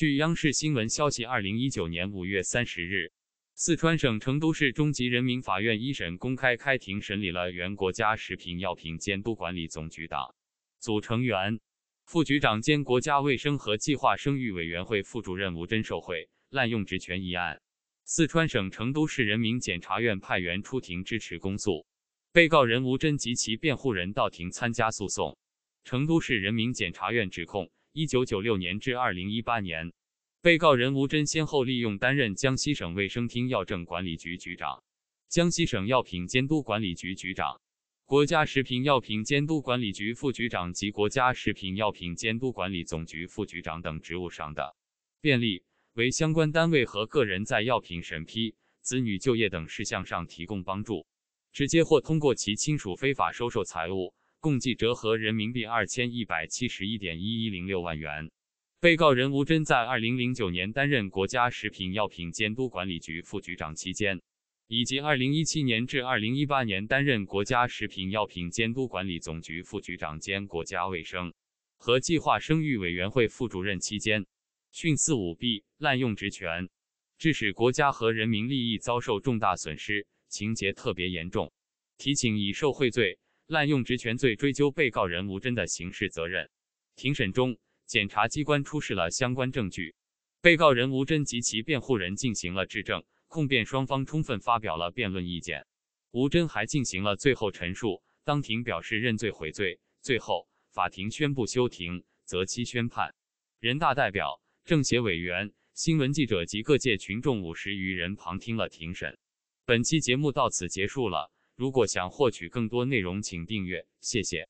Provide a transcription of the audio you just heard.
据央视新闻消息，二零一九年五月三十日，四川省成都市中级人民法院一审公开开庭审理了原国家食品药品监督管理总局党组成员、副局长兼国家卫生和计划生育委员会副主任吴真受贿、滥用职权一案。四川省成都市人民检察院派员出庭支持公诉，被告人吴真及其辩护人到庭参加诉讼。成都市人民检察院指控。一九九六年至二零一八年，被告人吴真先后利用担任江西省卫生厅药政管理局局长、江西省药品监督管理局局长、国家食品药品监督管理局副局长及国家食品药品监督管理总局副局长等职务上的便利，为相关单位和个人在药品审批、子女就业等事项上提供帮助，直接或通过其亲属非法收受财物。共计折合人民币二千一百七十一点一一零六万元。被告人吴真在二零零九年担任国家食品药品监督管理局副局长期间，以及二零一七年至二零一八年担任国家食品药品监督管理总局副局长兼国家卫生和计划生育委员会副主任期间，徇私舞弊、滥用职权，致使国家和人民利益遭受重大损失，情节特别严重，提请以受贿罪。滥用职权罪追究被告人吴真的刑事责任。庭审中，检察机关出示了相关证据，被告人吴真及其辩护人进行了质证，控辩双方充分发表了辩论意见。吴真还进行了最后陈述，当庭表示认罪悔罪。最后，法庭宣布休庭，择期宣判。人大代表、政协委员、新闻记者及各界群众五十余人旁听了庭审。本期节目到此结束了。如果想获取更多内容，请订阅，谢谢。